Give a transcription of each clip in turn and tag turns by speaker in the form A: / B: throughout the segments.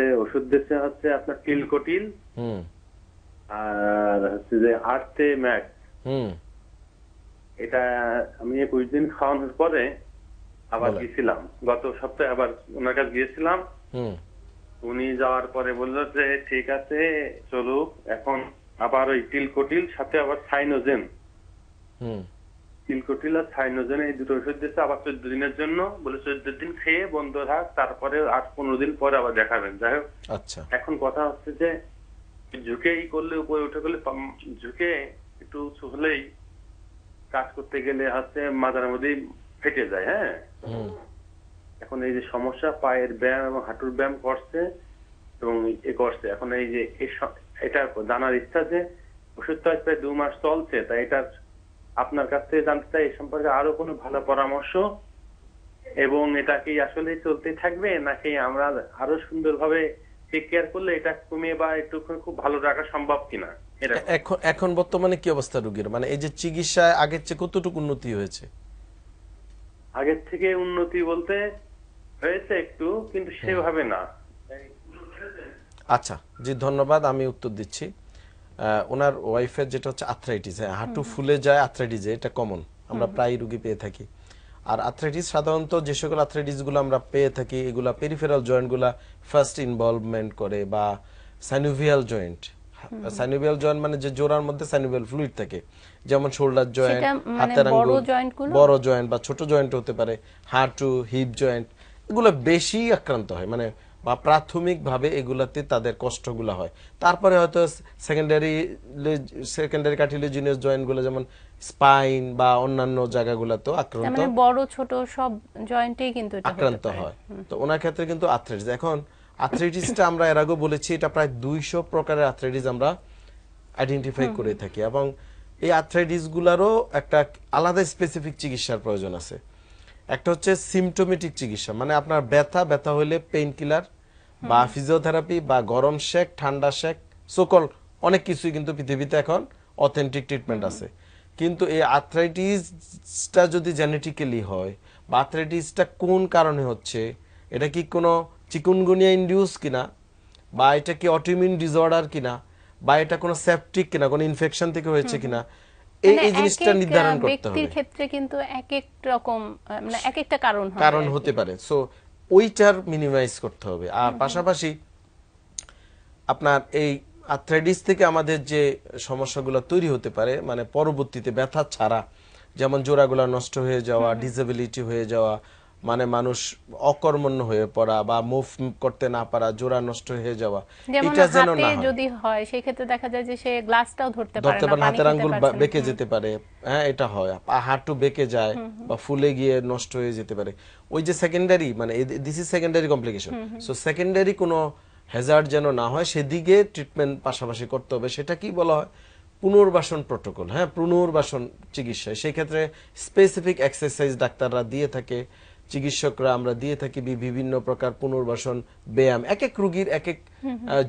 A: হচ্ছে ওষুধ দিচ্ছে হচ্ছে আপনার কিলকোটিন আর হচ্ছে যে আর্টে ম্যাক্স এটা আমি একুশ দিন খাওয়ানোর পরে আবার গেছিলাম গত সপ্তাহে আবার ওনার কাছে গিয়েছিলাম উনি যাওয়ার পরে বললো যে ঠিক আছে চলুক এখন আবার ওই টিলকোটিল সাথে আবার সাইনোজেন তিলকটিল আর সাইনোজেন এই দুটো ওষুধ দিচ্ছে আবার চোদ্দ দিনের জন্য বলে চোদ্দ দিন খেয়ে বন্ধ থাক তারপরে আট পনেরো দিন পরে আবার দেখাবেন যাই হোক আচ্ছা এখন কথা হচ্ছে যে ঝুঁকে ই করলে উপরে উঠে গেলে ঝুঁকে একটু হলেই কাজ করতে গেলে হচ্ছে মাথার মধ্যেই ফেটে যায় হ্যাঁ এখন এই যে সমস্যা পায়ের ব্যায়াম এবং হাঁটুর ব্যায়াম করছে এবং এ করছে এখন এই যে এটা জানার ইচ্ছা যে ওষুধটা প্রায় দু মাস চলছে তাই এটার আপনার কাছ থেকে জানতে চাই এ সম্পর্কে আরো কোনো ভালো পরামর্শ এবং এটা কি আসলে চলতে থাকবে নাকি আমরা আরো সুন্দরভাবে টেক কেয়ার করলে এটা কমে বা একটু খুব ভালো রাখা সম্ভব কিনা
B: এখন এখন বর্তমানে কি অবস্থা রোগীর মানে এই যে চিকিৎসায় আগের চেয়ে কতটুকু উন্নতি হয়েছে
A: আগের থেকে উন্নতি বলতে হয়েছে একটু কিন্তু সেভাবে না
B: আচ্ছা জি ধন্যবাদ আমি উত্তর দিচ্ছি ওনার ওয়াইফের যেটা হচ্ছে আর্থ্রাইটিস হ্যাঁ হাঁটু ফুলে যায় আর্থ্রাইটিস এটা কমন আমরা প্রায় রুগী পেয়ে থাকি আর আর্থ্রাইটিস সাধারণত যে সকল আর্থ্রাইটিসগুলো আমরা পেয়ে থাকি এগুলা পেরিফেরাল জয়েন্টগুলা ফার্স্ট ইনভলভমেন্ট করে বা সাইনোভিয়াল জয়েন্ট সাইনোভিয়াল জয়েন্ট মানে যে জোড়ার মধ্যে সাইনোভিয়াল ফ্লুইড থাকে যেমন শোল্ডার জয়েন্ট মানে হাতের আঙ্গুল বড় জয়েন্ট বা ছোট জয়েন্ট হতে পারে হাঁটু হিপ জয়েন্ট এগুলো বেশি আক্রান্ত হয় মানে বা প্রাথমিকভাবে এগুলাতে তাদের কষ্টগুলো হয় তারপরে হয়তো সেকেন্ডারি সেকেন্ডারি কাটিলে জিনিস জয়েন্টগুলো যেমন স্পাইন বা অন্যান্য জায়গাগুলোতেও আক্রান্ত মানে
C: বড় ছোট সব জয়েন্টেই কিন্তু আক্রান্ত
B: হয় তো ওনার ক্ষেত্রে কিন্তু আর্থ্রাইটিস এখন আর্থ্রাইটিসটা আমরা এর আগেও বলেছি এটা প্রায় দুইশো প্রকারের আর্থ্রাইটিস আমরা আইডেন্টিফাই করে থাকি এবং এই আর্থ্রাইটিসগুলোরও একটা আলাদা স্পেসিফিক চিকিৎসার প্রয়োজন আছে একটা হচ্ছে সিমটোমেটিক চিকিৎসা মানে আপনার ব্যথা ব্যথা হইলে পেইন কিলার বা ফিজিওথেরাপি বা গরম শেক ঠান্ডা শেক সকল অনেক কিছুই কিন্তু পৃথিবীতে এখন অথেন্টিক ট্রিটমেন্ট আছে কিন্তু এই আর্থ্রাইটিসটা যদি জেনেটিক্যালি হয় বা আর্থ্রাইটিসটা কোন কারণে হচ্ছে এটা কি কোনো চিকুনগুনিয়া ইন্ডিউস কিনা বা এটা কি অটিমিউন ডিসঅর্ডার কিনা বা এটা কোনো সেপটিক কিনা কোনো ইনফেকশন থেকে হয়েছে কিনা মানে এই জিনিসটা নির্ধারণ করতে হবে ব্যক্তির
C: ক্ষেত্রে কিন্তু এক এক রকম মানে এক একটা কারণ হবে কারণ হতে
B: পারে সো ওইটার মিনিমাইজ করতে হবে আর পাশাপাশি আপনার এই আর্থ্রাইটিস থেকে আমাদের যে সমস্যাগুলো তৈরি হতে পারে মানে পরবর্তীতে ব্যথা ছাড়া যেমন জোড়াগুলো নষ্ট হয়ে যাওয়া ডিসেবিলিটি হয়ে যাওয়া মানে মানুষ অকর্মণ্য হয়ে পড়া বা মুভ করতে না পারা জোড়া নষ্ট হয়ে যাওয়া এটা যেন না
C: যদি হয় সেই ক্ষেত্রে দেখা যায় যে সে গ্লাসটাও ধরতে পারে না ধরতে পারে হাতের আঙ্গুল বেঁকে
B: যেতে পারে হ্যাঁ এটা হয় হাঁটু বেঁকে যায় বা ফুলে গিয়ে নষ্ট হয়ে যেতে পারে ওই যে সেকেন্ডারি মানে this is secondary complication so secondary কোনো হ্যাজার্ড যেন না হয় সেদিকে ট্রিটমেন্ট পাশাপাশি করতে হবে সেটা কি বলা হয় পুনর্বাসন প্রোটোকল হ্যাঁ পুনর্বাসন চিকিৎসা সেই ক্ষেত্রে স্পেসিফিক এক্সারসাইজ ডাক্তাররা দিয়ে থাকে চিকিৎসকরা আমরা দিয়ে থাকি বিভিন্ন প্রকার পুনর্বাসন ব্যায়াম এক এক রুগীর এক এক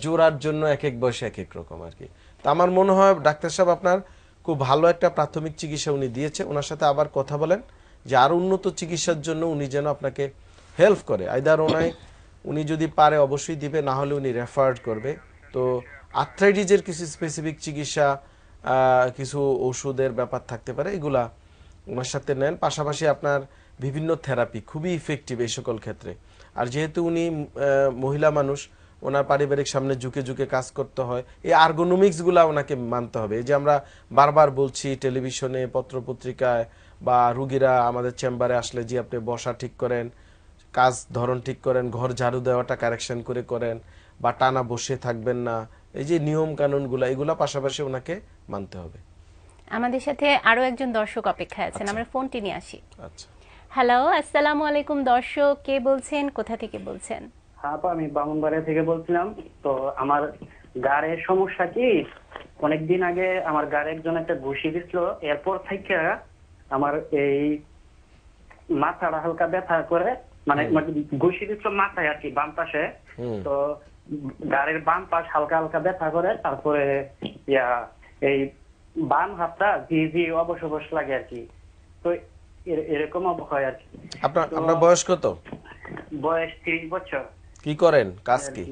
B: জোড়ার জন্য এক এক বয়সে এক এক রকম আর কি তো আমার মনে হয় ডাক্তার সাহেব আপনার খুব ভালো একটা প্রাথমিক চিকিৎসা উনি দিয়েছে ওনার সাথে আবার কথা বলেন যে আরও উন্নত চিকিৎসার জন্য উনি যেন আপনাকে হেল্প করে আইদার ওনায় উনি যদি পারে অবশ্যই দিবে না হলে উনি রেফার করবে তো আর্থ্রাইটিসের কিছু স্পেসিফিক চিকিৎসা কিছু ওষুধের ব্যাপার থাকতে পারে এগুলা ওনার সাথে নেন পাশাপাশি আপনার বিভিন্ন থেরাপি খুবই ইফেক্টিভ এই সকল ক্ষেত্রে আর যেহেতু উনি মহিলা মানুষ ওনার পারিবারিক সামনে ঝুঁকে ঝুঁকে কাজ করতে হয় এই আর্গোনমিক্সগুলো ওনাকে মানতে হবে এই যে আমরা বারবার বলছি টেলিভিশনে পত্রপত্রিকায় বা রুগীরা আমাদের চেম্বারে আসলে যে আপনি বসা ঠিক করেন কাজ ধরন ঠিক করেন ঘর ঝাড়ু দেওয়াটা কারেকশন করে করেন বা টানা বসে থাকবেন না এই যে নিয়ম কানুনগুলো এগুলো পাশাপাশি ওনাকে মানতে হবে
C: আমাদের সাথে আরো একজন দর্শক অপেক্ষায় আছেন আচ্ছা। আমরা ফোনটি নিয়ে আসি আচ্ছা হ্যালো আসসালামু আলাইকুম দর্শক কে বলছেন কোথা থেকে বলছেন
D: হ্যাঁ আমি বামুনবাড়িয়া থেকে বলছিলাম তো আমার গাড়ের সমস্যা কি অনেকদিন আগে আমার গাড়ে একজন একটা ঘুষি দিছিল এরপর থেকে আমার এই মাথাটা হালকা ব্যথা করে মানে, মানে ঘুষি দিচ্ছিল মাথায় আর কি বাম পাশে তো গাড়ির বাম পাশ হালকা হালকা ব্যথা করে তারপরে ইয়া এই বাম হাতটা জি জি অবশ অবশ লাগে আর কি তো এরকম অবক্ষয় আর
B: আপনার আপনার বয়স কত
D: বয়স 30 বছর
B: কি করেন কাজ কি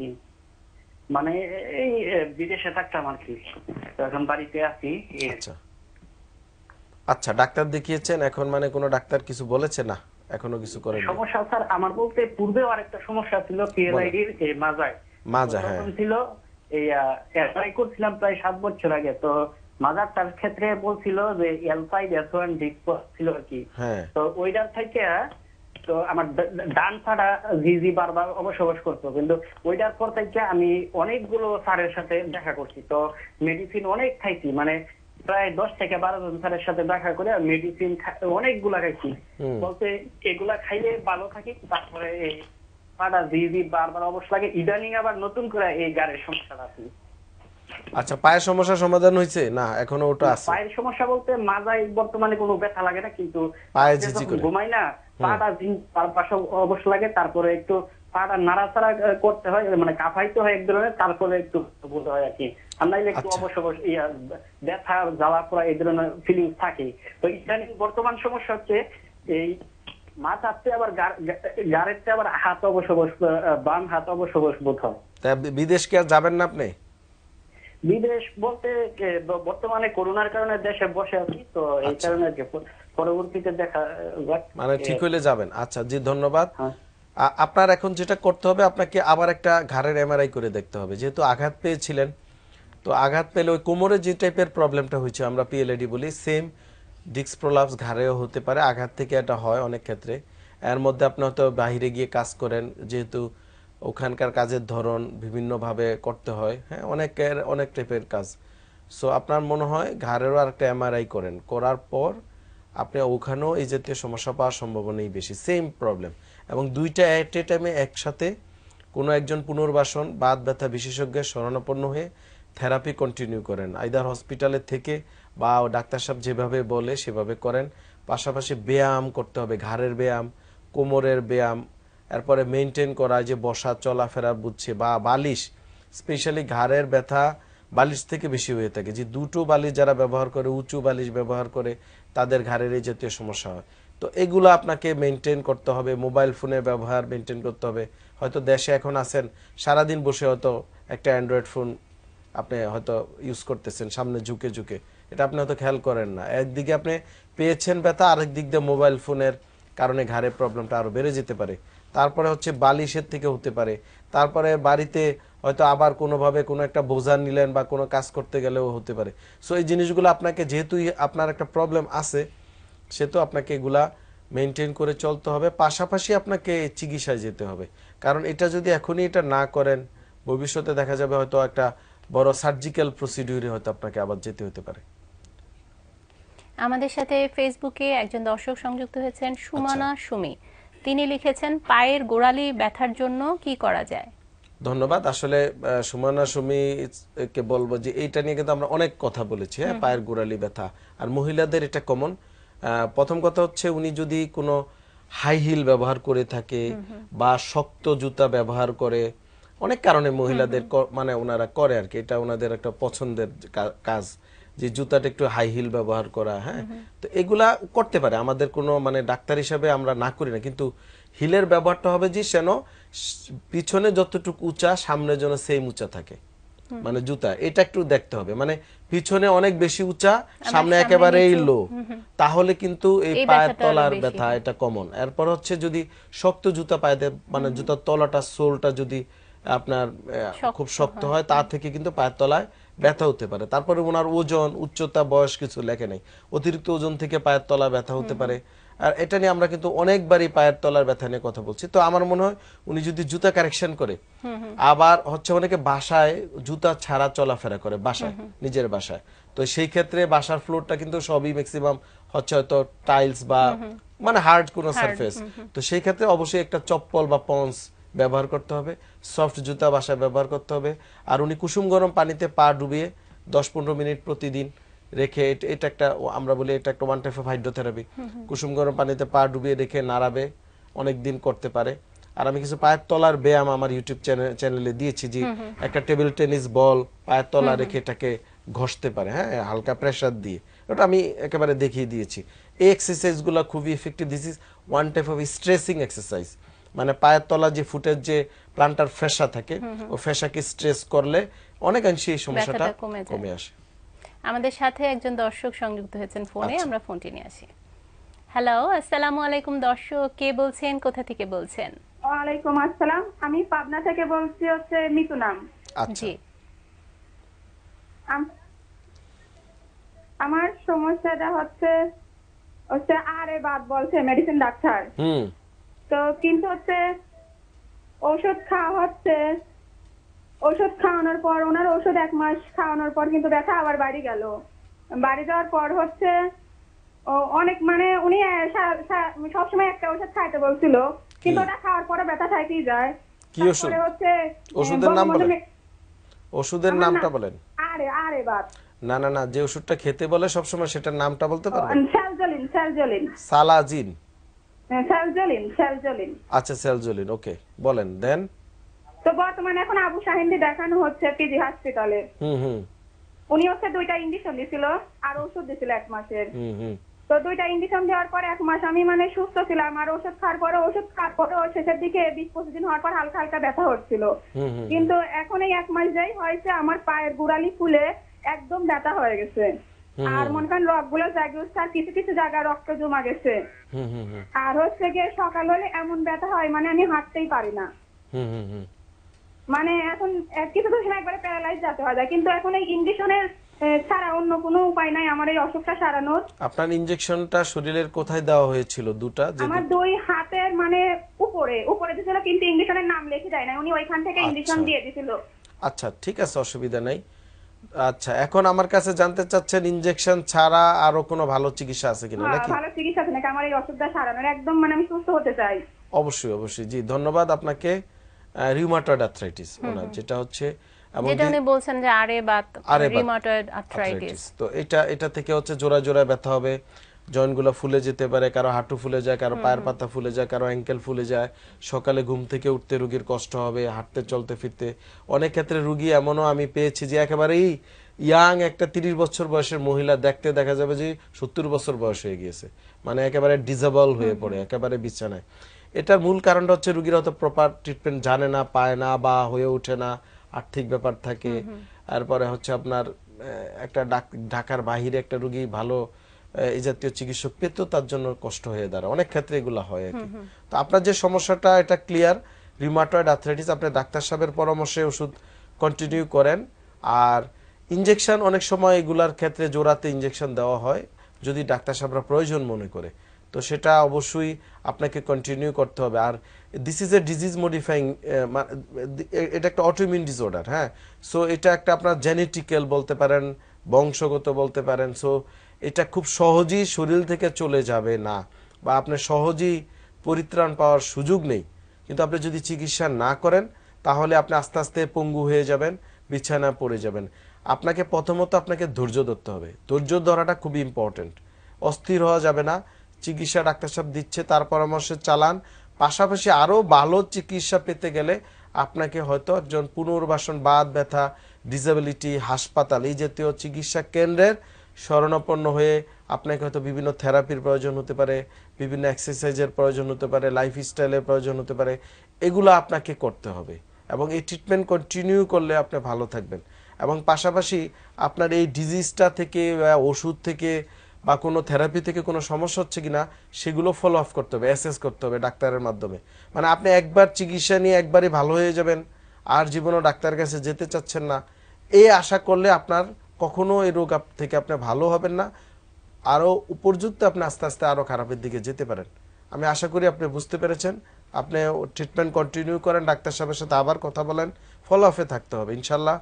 D: মানে এই বিদেশে থাকতাম আর কি এখন বাড়িতে আছি আচ্ছা
B: আচ্ছা ডাক্তার দেখিয়েছেন এখন মানে কোনো ডাক্তার কিছু বলেছে না এখনো কিছু করেন
D: সমস্যা স্যার আমার বলতে পূর্বে আরেকটা সমস্যা ছিল পিএলআইডির মাজায় মাজা হ্যাঁ ছিল এই এসআই করছিলাম প্রায় 7 বছর আগে তো তার ক্ষেত্রে বলছিল যে L five S one disc ছিল আর কি হ্যাঁ। তো ওইটার থেকে তো আমার ডান ছাড়া জিজি বারবার অবসবাস করতো কিন্তু ওইটার পর থেকে আমি অনেকগুলো স্যারের সাথে দেখা করছি তো মেডিসিন অনেক খাইছি মানে প্রায় দশ থেকে বারো জন স্যারের সাথে দেখা করে মেডিসিন অনেকগুলা খাইছি বলতে এগুলা খাইলে ভালো থাকি তারপরে এই পাটা জিজি বারবার অবশ্য লাগে ইদানিং আবার নতুন করে এই গাড়ির সমস্যাটা আছে
B: আচ্ছা পায়ের সমস্যা সমাধান হয়েছে না এখনো ওটা আছে
D: পায়ের সমস্যা বলতে মাজায় বর্তমানে কোনো ব্যথা লাগে না কিন্তু পায়ে ঝিঝি করে ঘুমাই না পাটা জিন পাশে অবশ্য লাগে তারপরে একটু পাটা নাড়াচাড়া করতে হয় মানে কাঁপাইতে হয় এক ধরনের তারপরে একটু বলতে হয় আর কি আমরা একটু আচ্ছা। অবশ্য ব্যথা জ্বালা পড়া এই ধরনের ফিলিং থাকে তো ইদানিং বর্তমান সমস্যা হচ্ছে এই মাথাতে আবার গাড়িতে আবার হাত অবশ্য বাম হাত অবশ্য বোধ হয়
B: বিদেশ কে যাবেন না আপনি
D: বিদেশ বলতে বর্তমানে করোনার কারণে দেশে বসে আছি তো এই আচ্ছা। কারণে পরবর্তীতে দেখা
B: মানে ঠিক হইলে যাবেন আচ্ছা জি ধন্যবাদ হ্যাঁ। আপনার এখন যেটা করতে হবে আপনাকে আবার একটা ঘাড়ের এমআরআই করে দেখতে হবে যেহেতু আঘাত পেয়েছিলেন তো আঘাত পেলে ওই কোমরে যে টাইপের প্রবলেমটা হয়েছে আমরা পিএলএডি বলি সেম ডিক্স প্রলাপস ঘাড়েও হতে পারে আঘাত থেকে এটা হয় অনেক ক্ষেত্রে এর মধ্যে আপনি হয়তো বাহিরে গিয়ে কাজ করেন যেহেতু ওখানকার কাজের ধরন বিভিন্নভাবে করতে হয় হ্যাঁ অনেকের অনেক টাইপের কাজ সো আপনার মনে হয় ঘাড়েরও আরেকটা এমআরআই করেন করার পর আপনি ওখানেও এই জাতীয় সমস্যা পাওয়ার সম্ভাবনাই বেশি সেম প্রবলেম এবং দুইটা অ্যাট এ টাইমে একসাথে কোনো একজন পুনর্বাসন বাদ ব্যথা বিশেষজ্ঞের শরণাপন্ন হয়ে থেরাপি কন্টিনিউ করেন আইদার হসপিটালে থেকে বা ডাক্তার সাহেব যেভাবে বলে সেভাবে করেন পাশাপাশি ব্যায়াম করতে হবে ঘাড়ের ব্যায়াম কোমরের ব্যায়াম এরপরে মেনটেন করা যে বসা চলাফেরা বুঝছে বা বালিশ স্পেশালি ঘাড়ের ব্যথা বালিশ থেকে বেশি হয়ে থাকে যে দুটো বালিশ যারা ব্যবহার করে উঁচু বালিশ ব্যবহার করে তাদের ঘাড়ের এই জাতীয় সমস্যা হয় তো এগুলো আপনাকে মেনটেন করতে হবে মোবাইল ফোনের ব্যবহার মেনটেন করতে হবে হয়তো দেশে এখন আছেন সারাদিন বসে হয়তো একটা অ্যান্ড্রয়েড ফোন আপনি হয়তো ইউজ করতেছেন সামনে ঝুঁকে ঝুঁকে এটা আপনি হয়তো খেয়াল করেন না একদিকে আপনি পেয়েছেন ব্যথা আরেক দিক দিয়ে মোবাইল ফোনের কারণে ঘাড়ের প্রবলেমটা আরও বেড়ে যেতে পারে তারপরে হচ্ছে বালিশের থেকে হতে পারে তারপরে বাড়িতে হয়তো আবার কোনোভাবে কোনো একটা বোঝা নিলেন বা কোনো কাজ করতে গেলেও হতে পারে সো এই জিনিসগুলো আপনাকে যেহেতু আপনার একটা প্রবলেম আছে তো আপনাকে এগুলা মেনটেন করে চলতে হবে পাশাপাশি আপনাকে চিকিৎসায় যেতে হবে কারণ এটা যদি এখনই এটা না করেন ভবিষ্যতে দেখা যাবে হয়তো একটা বড় সার্জিক্যাল প্রসিডিউরে হয়তো আপনাকে আবার যেতে হতে পারে
C: আমাদের সাথে ফেসবুকে একজন দর্শক সংযুক্ত হয়েছেন সুমানা আচ্ছা। সুমি তিনি লিখেছেন পায়ের গোড়ালি ব্যথার জন্য কি করা যায়
B: ধন্যবাদ আসলে সুমানা সুমি কে বলবো যে এইটা নিয়ে কিন্তু আমরা অনেক কথা বলেছি হ্যাঁ পায়ের গোড়ালি ব্যথা আর মহিলাদের এটা কমন প্রথম কথা হচ্ছে উনি যদি কোনো হাই হিল ব্যবহার করে থাকে বা শক্ত জুতা ব্যবহার করে অনেক কারণে মহিলাদের মানে ওনারা করে আর কি এটা ওনাদের একটা পছন্দের কাজ যে জুতাটা একটু হাই হিল ব্যবহার করা হ্যাঁ তো এগুলা করতে পারে আমাদের কোনো মানে ডাক্তার হিসাবে আমরা না করি না কিন্তু হিলের ব্যবহারটা হবে যে সেন পিছনে যতটুকু উঁচা সামনে যেন সেম উঁচা থাকে মানে জুতা এটা একটু দেখতে হবে মানে পিছনে অনেক বেশি উঁচা সামনে একেবারে এই লো তাহলে কিন্তু এই পায়ের তলার ব্যথা এটা কমন এরপর হচ্ছে যদি শক্ত জুতা পায়ে মানে জুতার তলাটা সোলটা যদি আপনার খুব শক্ত হয় তা থেকে কিন্তু পায়ের তলায় ব্যথা হতে পারে তারপরে ওনার ওজন উচ্চতা বয়স কিছু লেখে নেই অতিরিক্ত ওজন থেকে পায়ের তলা ব্যথা হতে পারে আর এটা নিয়ে আমরা কিন্তু অনেকবারই পায়ের তলার ব্যথা নিয়ে কথা বলছি তো আমার মনে হয় উনি যদি জুতা কারেকশন করে আবার হচ্ছে অনেকে বাসায় জুতা ছাড়া চলাফেরা করে বাসায় নিজের বাসায় তো সেই ক্ষেত্রে বাসার ফ্লোরটা কিন্তু সবই ম্যাক্সিমাম হচ্ছে হয়তো টাইলস বা মানে হার্ড কোনো সারফেস তো সেই ক্ষেত্রে অবশ্যই একটা চপ্পল বা পন্স ব্যবহার করতে হবে সফট জুতা বাসায় ব্যবহার করতে হবে আর উনি কুসুম গরম পানিতে পা ডুবিয়ে দশ পনেরো মিনিট প্রতিদিন রেখে এটা একটা আমরা বলি এটা একটা ওয়ান টাইপ অফ হাইড্রোথেরাপি কুসুম গরম পানিতে পা ডুবিয়ে রেখে নাড়াবে অনেক দিন করতে পারে আর আমি কিছু পায়ের তলার ব্যায়াম আমার ইউটিউব চ্যানেলে দিয়েছি যে একটা টেবিল টেনিস বল পায়ের তলা রেখে এটাকে ঘষতে পারে হ্যাঁ হালকা প্রেশার দিয়ে ওটা আমি একেবারে দেখিয়ে দিয়েছি এই এক্সারসাইজগুলো খুবই effective this is one type of stretching exercise মানে পায়ের তলা যে ফুটের যে প্লান্টার ফেসা থাকে ও ফেসাকে স্ট্রেস করলে অনেকাংশে এই সমস্যাটা কমে আসে
C: আমাদের সাথে একজন দর্শক সংযুক্ত হয়েছেন ফোনে আচ্ছা। আমরা ফোনটি নিয়ে আসি হ্যালো আসসালামু আলাইকুম দর্শক কে বলছেন কোথা থেকে বলছেন
E: ওয়ালাইকুম আসসালাম আমি পাবনা থেকে বলছি হচ্ছে মিতু নাম আচ্ছা। জি আমার সমস্যাটা হচ্ছে হচ্ছে আরে বাদ বলছে মেডিসিন ডাক্তার হুম তো কিন্তু হচ্ছে ওষুধ খাওয়া হচ্ছে ওষুধ খাওয়ানোর পর ওনার ওষুধ এক মাস খাওয়ানোর পর কিন্তু ব্যথা আবার বাড়ি গেল বাড়ি যাওয়ার পর হচ্ছে অনেক মানে উনি সবসময় একটা ওষুধ খাইতে বলছিল কিন্তু ওটা খাওয়ার পরে ব্যথা থাকেই যায় কি ওষুধ হচ্ছে ওষুধের নাম বলেন
B: ওষুধের নামটা বলেন
E: আরে আরে বাপ
B: না না না যে ওষুধটা খেতে বলে সবসময় সেটার নামটা বলতে পারবেন
E: সালজলিন সালজলিন সালাজিন স্যালজোলিন স্যালজোলিন
B: আচ্ছা স্যালজোলিন ওকে বলেন দেন
E: তো বর্তমানে এখন আবু শাহিনকে দেখানো হচ্ছে পিজি হসপিটালে হুম হুম উনি হচ্ছে দুইটা ইনজেকশন দিছিল আর ওষুধ দিছিল এক মাসের হুম হুম তো দুইটা ইনজেকশন দেওয়ার পর এক মাস আমি মানে সুস্থ ছিলাম আর ওষুধ খাওয়ার পরে ওষুধ খাওয়ার পরে শেষের দিকে বিশ পঁচিশ দিন হওয়ার পর হালকা হালকা ব্যথা হচ্ছিল কিন্তু এখন এই এক মাস যাই হয়েছে আমার পায়ের গোড়ালি ফুলে একদম ব্যথা হয়ে গেছে আর মনে করেন রক গুলো জাগে আর কিছু কিছু জায়গায় রক্ত জমা গেছে আর হচ্ছে গিয়ে সকাল হলে এমন ব্যথা হয় মানে আমি হাঁটতেই পারি না মানে এখন কিছু তো একবারে প্যারালাইজ যাতে হয় কিন্তু এখন এই ইঞ্জেকশনের ছাড়া অন্য কোনো উপায় নাই আমার এই অসুখটা সারানোর
B: আপনার ইঞ্জেকশনটা শরীরের কোথায় দেওয়া হয়েছিল দুটা আমার
E: দুই হাতের মানে উপরে উপরে দিয়েছিল কিন্তু ইঞ্জেকশনের নাম লিখে দেয় না উনি ওইখান থেকে ইঞ্জেকশন আচ্ছা। দিয়ে দিয়েছিল
B: আচ্ছা ঠিক আছে অসুবিধা নাই আচ্ছা এখন আমার কাছে জানতে চাচ্ছেন ইনজেকশন ছাড়া আর কোনো ভালো চিকিৎসা আছে কিনা হ্যাঁ, নাকি ভালো
E: চিকিৎসা আছে নাকি আমার এই অসুবিধা সারানোর একদম মানে আমি সুস্থ হতে চাই
B: অবশ্যই অবশ্যই জি ধন্যবাদ আপনাকে রিউমাটয়েড আর্থ্রাইটিস ওনার যেটা হচ্ছে যেটা উনি
E: বলছেন যে আরে বাত
C: রিউমাটয়েড আর্থ্রাইটিস
B: তো এটা এটা থেকে হচ্ছে জোড়া জোড়া ব্যথা হবে জয়েন্টগুলো ফুলে যেতে পারে কারো হাঁটু ফুলে যায় কারো পায়ের পাতা ফুলে যায় কারো অ্যাঙ্কেল ফুলে যায় সকালে ঘুম থেকে উঠতে রুগীর কষ্ট হবে হাঁটতে চলতে ফিরতে অনেক ক্ষেত্রে রুগী এমনও আমি পেয়েছি যে একেবারেই ইয়াং একটা তিরিশ বছর বয়সের মহিলা দেখতে দেখা যাবে যে সত্তর বছর বয়স হয়ে গিয়েছে মানে একেবারে ডিজেবল হয়ে পড়ে একেবারে বিছানায় এটার মূল কারণটা হচ্ছে রুগীরা হয়তো প্রপার ট্রিটমেন্ট জানে না পায় না বা হয়ে ওঠে না আর্থিক ব্যাপার থাকে তারপরে হচ্ছে আপনার একটা ঢাকার বাহিরে একটা রুগী ভালো এই জাতীয় চিকিৎসক পেতেও তার জন্য কষ্ট হয়ে দাঁড়ায় অনেক ক্ষেত্রে এগুলো হয় আর কি তো আপনার যে সমস্যাটা এটা ক্লিয়ার রিমাটয়েড আর্থ্রাইটিস আপনি ডাক্তার সাহেবের পরামর্শে ওষুধ কন্টিনিউ করেন আর ইঞ্জেকশন অনেক সময় এগুলার ক্ষেত্রে জোড়াতে ইঞ্জেকশন দেওয়া হয় যদি ডাক্তার সাহেবরা প্রয়োজন মনে করে তো সেটা অবশ্যই আপনাকে কন্টিনিউ করতে হবে আর this is a disease modifying এটা একটা অটোমিউন ডিসঅর্ডার হ্যাঁ সো এটা একটা আপনার জেনেটিক্যাল বলতে পারেন বংশগত বলতে পারেন সো এটা খুব সহজেই শরীর থেকে চলে যাবে না বা আপনি সহজেই পরিত্রাণ পাওয়ার সুযোগ নেই কিন্তু আপনি যদি চিকিৎসা না করেন তাহলে আপনি আস্তে আস্তে পঙ্গু হয়ে যাবেন বিছানা পড়ে যাবেন আপনাকে প্রথমত আপনাকে ধৈর্য ধরতে হবে ধৈর্য ধরাটা খুবই ইম্পর্টেন্ট অস্থির হওয়া যাবে না চিকিৎসা ডাক্তার সাহেব দিচ্ছে তার পরামর্শে চালান পাশাপাশি আরও ভালো চিকিৎসা পেতে গেলে আপনাকে হয়তো একজন পুনর্বাসন বাদ ব্যথা ডিসেবিলিটি হাসপাতাল এই জাতীয় চিকিৎসা কেন্দ্রের স্মরণাপন্ন হয়ে আপনাকে হয়তো বিভিন্ন থেরাপির প্রয়োজন হতে পারে বিভিন্ন এক্সারসাইজের প্রয়োজন হতে পারে লাইফস্টাইলের প্রয়োজন হতে পারে এগুলো আপনাকে করতে হবে এবং এই ট্রিটমেন্ট কন্টিনিউ করলে আপনি ভালো থাকবেন এবং পাশাপাশি আপনার এই ডিজিজটা থেকে ওষুধ থেকে বা কোনো থেরাপি থেকে কোনো সমস্যা হচ্ছে কি না সেগুলো ফলো আপ করতে হবে অ্যাসেস করতে হবে ডাক্তারের মাধ্যমে মানে আপনি একবার চিকিৎসা নিয়ে একবারই ভালো হয়ে যাবেন আর জীবনও ডাক্তারের কাছে যেতে চাচ্ছেন না এই আশা করলে আপনার কখনো এই রোগ থেকে আপনি ভালো হবেন না আরও উপর্যুক্ত আপনি আস্তে আস্তে আরও খারাপের দিকে যেতে পারেন আমি আশা করি আপনি বুঝতে পেরেছেন আপনি ট্রিটমেন্ট কন্টিনিউ করেন ডাক্তার সাহেবের সাথে আবার কথা বলেন ফলো অফে থাকতে হবে ইনশাল্লাহ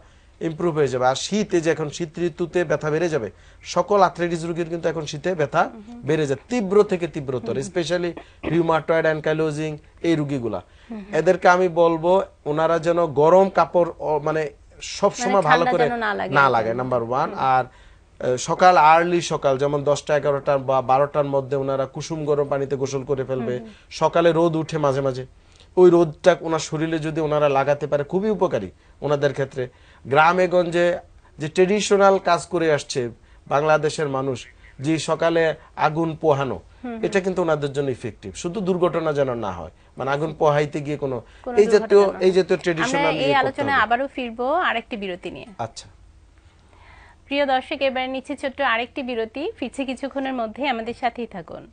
B: ইম্প্রুভ হয়ে যাবে আর শীতে যে এখন শীত ঋতুতে ব্যথা বেড়ে যাবে সকল আথলেটিস রোগীর কিন্তু এখন শীতে ব্যথা বেড়ে যায় তীব্র থেকে তীব্রতর স্পেশালি রিউমাটয়েড অ্যানকাইলোজিং এই রুগীগুলা এদেরকে আমি বলবো ওনারা যেন গরম কাপড় মানে সবসময় মানে ভালো করে না লাগে নাম্বার ওয়ান আর সকাল আর্লি সকাল যেমন দশটা এগারোটা বা বারোটার মধ্যে ওনারা কুসুম গরম পানিতে গোসল করে ফেলবে সকালে রোদ উঠে মাঝে মাঝে ওই রোদটা ওনার শরীরে যদি ওনারা লাগাতে পারে খুবই উপকারী ওনাদের ক্ষেত্রে গ্রামে গঞ্জে যে ট্রেডিশনাল কাজ করে আসছে বাংলাদেশের মানুষ যে সকালে আগুন পোহানো এটা কিন্তু ওনাদের জন্য ইফেক্টিভ শুধু দুর্ঘটনা যেন না হয় মানে আগুন পোহাইতে গিয়ে কোনো এই জাতীয় এই জাতীয় ট্র্যাডিশনাল এই আলোচনায়
C: আবারও ফিরবো আরেকটি বিরতি নিয়ে আচ্ছা প্রিয় দর্শক এবার নিচ্ছে ছোট্ট আরেকটি বিরতি ফিরছে কিছুক্ষণের মধ্যে আমাদের সাথেই থাকুন